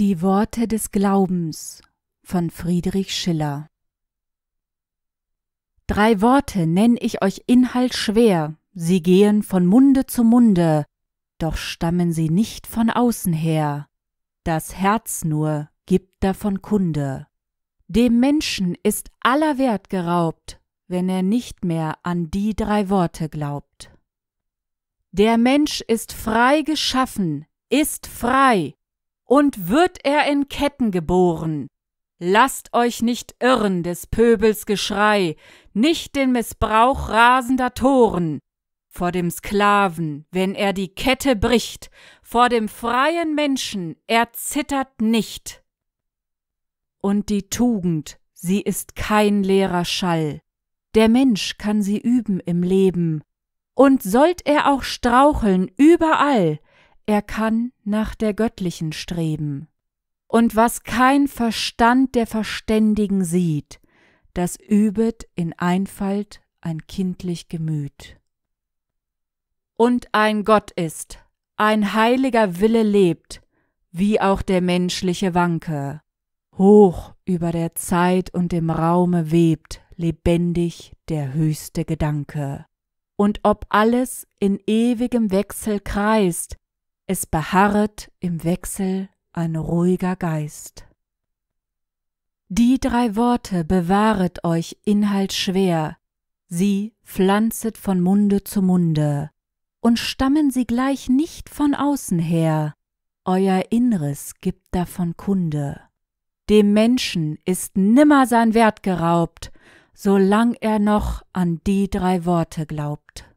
Die Worte des Glaubens von Friedrich Schiller Drei Worte nenn ich euch Inhalt schwer, sie gehen von Munde zu Munde, doch stammen sie nicht von außen her. Das Herz nur gibt davon Kunde. Dem Menschen ist aller Wert geraubt, wenn er nicht mehr an die drei Worte glaubt. Der Mensch ist frei geschaffen, ist frei, und wird er in Ketten geboren. Lasst euch nicht irren des Pöbels Geschrei, nicht den Missbrauch rasender Toren. Vor dem Sklaven, wenn er die Kette bricht, vor dem freien Menschen, er zittert nicht. Und die Tugend, sie ist kein leerer Schall. Der Mensch kann sie üben im Leben. Und sollt er auch straucheln überall, er kann nach der göttlichen streben. Und was kein Verstand der Verständigen sieht, das übet in Einfalt ein kindlich Gemüt. Und ein Gott ist, ein heiliger Wille lebt, wie auch der menschliche Wanke, hoch über der Zeit und dem Raume webt lebendig der höchste Gedanke. Und ob alles in ewigem Wechsel kreist, es beharret im Wechsel ein ruhiger Geist. Die drei Worte bewahret euch Inhalt schwer, sie pflanzet von Munde zu Munde, und stammen sie gleich nicht von außen her, euer Inneres gibt davon Kunde. Dem Menschen ist nimmer sein Wert geraubt, solang er noch an die drei Worte glaubt.